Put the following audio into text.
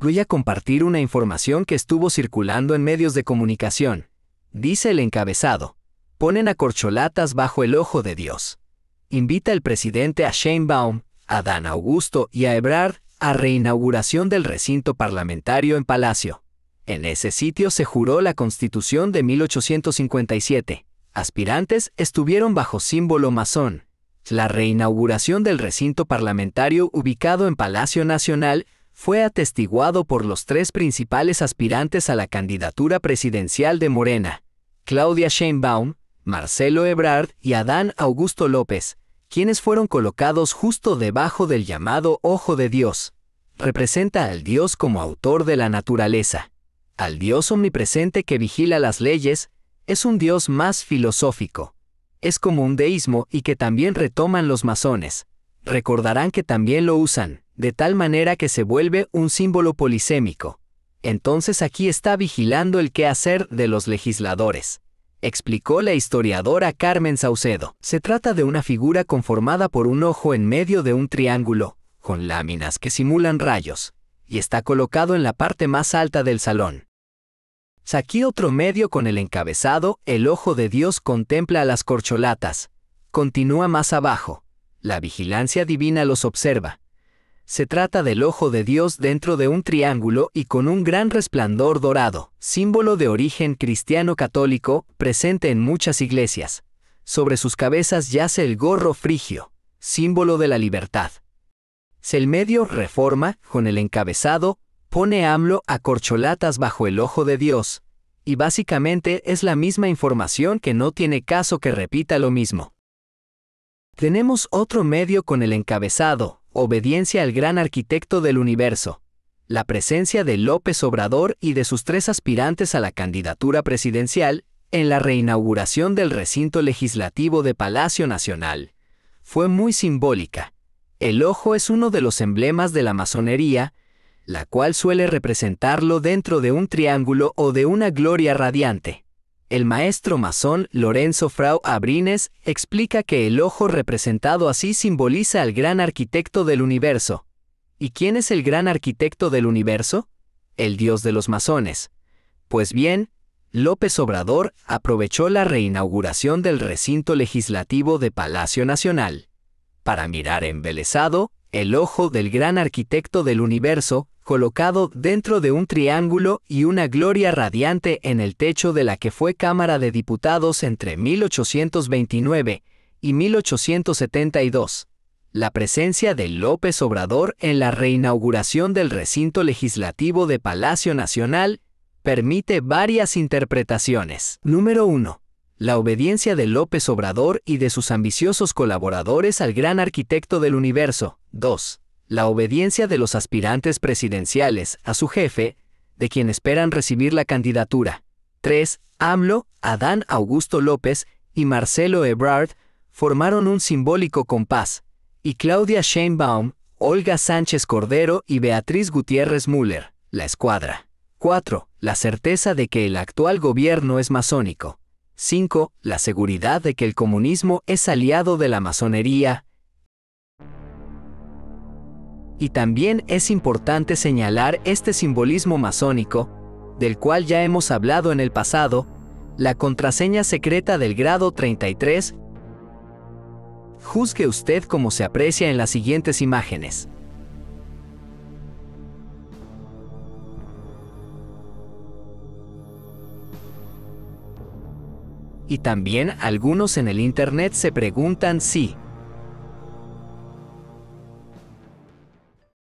Voy a compartir una información que estuvo circulando en medios de comunicación. Dice el encabezado. Ponen a corcholatas bajo el ojo de Dios. Invita el presidente a Baum, a Dan Augusto y a Ebrard a reinauguración del recinto parlamentario en Palacio. En ese sitio se juró la Constitución de 1857. Aspirantes estuvieron bajo símbolo masón. La reinauguración del recinto parlamentario ubicado en Palacio Nacional fue atestiguado por los tres principales aspirantes a la candidatura presidencial de Morena, Claudia Sheinbaum, Marcelo Ebrard y Adán Augusto López, quienes fueron colocados justo debajo del llamado Ojo de Dios. Representa al Dios como autor de la naturaleza, al Dios omnipresente que vigila las leyes, es un Dios más filosófico. Es como un deísmo y que también retoman los masones. Recordarán que también lo usan de tal manera que se vuelve un símbolo polisémico. Entonces aquí está vigilando el qué hacer de los legisladores, explicó la historiadora Carmen Saucedo. Se trata de una figura conformada por un ojo en medio de un triángulo, con láminas que simulan rayos, y está colocado en la parte más alta del salón. Saqué otro medio con el encabezado El ojo de Dios contempla a las corcholatas. Continúa más abajo. La vigilancia divina los observa se trata del ojo de Dios dentro de un triángulo y con un gran resplandor dorado, símbolo de origen cristiano católico, presente en muchas iglesias. Sobre sus cabezas yace el gorro frigio, símbolo de la libertad. El medio reforma, con el encabezado, pone AMLO a corcholatas bajo el ojo de Dios, y básicamente es la misma información que no tiene caso que repita lo mismo. Tenemos otro medio con el encabezado, Obediencia al gran arquitecto del universo. La presencia de López Obrador y de sus tres aspirantes a la candidatura presidencial en la reinauguración del recinto legislativo de Palacio Nacional fue muy simbólica. El ojo es uno de los emblemas de la masonería, la cual suele representarlo dentro de un triángulo o de una gloria radiante. El maestro masón Lorenzo Frau Abrines explica que el ojo representado así simboliza al gran arquitecto del universo. ¿Y quién es el gran arquitecto del universo? El dios de los masones. Pues bien, López Obrador aprovechó la reinauguración del recinto legislativo de Palacio Nacional para mirar embelesado el ojo del gran arquitecto del universo colocado dentro de un triángulo y una gloria radiante en el techo de la que fue Cámara de Diputados entre 1829 y 1872. La presencia de López Obrador en la reinauguración del recinto legislativo de Palacio Nacional permite varias interpretaciones. Número 1. La obediencia de López Obrador y de sus ambiciosos colaboradores al gran arquitecto del universo. 2 la obediencia de los aspirantes presidenciales a su jefe, de quien esperan recibir la candidatura. 3. AMLO, Adán Augusto López y Marcelo Ebrard formaron un simbólico compás, y Claudia Sheinbaum, Olga Sánchez Cordero y Beatriz Gutiérrez Müller, la escuadra. 4. La certeza de que el actual gobierno es masónico. 5. La seguridad de que el comunismo es aliado de la masonería. Y también es importante señalar este simbolismo masónico, del cual ya hemos hablado en el pasado, la contraseña secreta del grado 33. Juzgue usted como se aprecia en las siguientes imágenes. Y también algunos en el Internet se preguntan si,